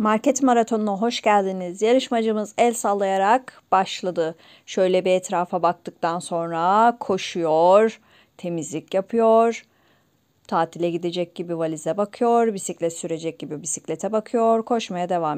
Market maratonuna hoş geldiniz. Yarışmacımız el sallayarak başladı. Şöyle bir etrafa baktıktan sonra koşuyor, temizlik yapıyor, tatile gidecek gibi valize bakıyor, bisiklet sürecek gibi bisiklete bakıyor, koşmaya devam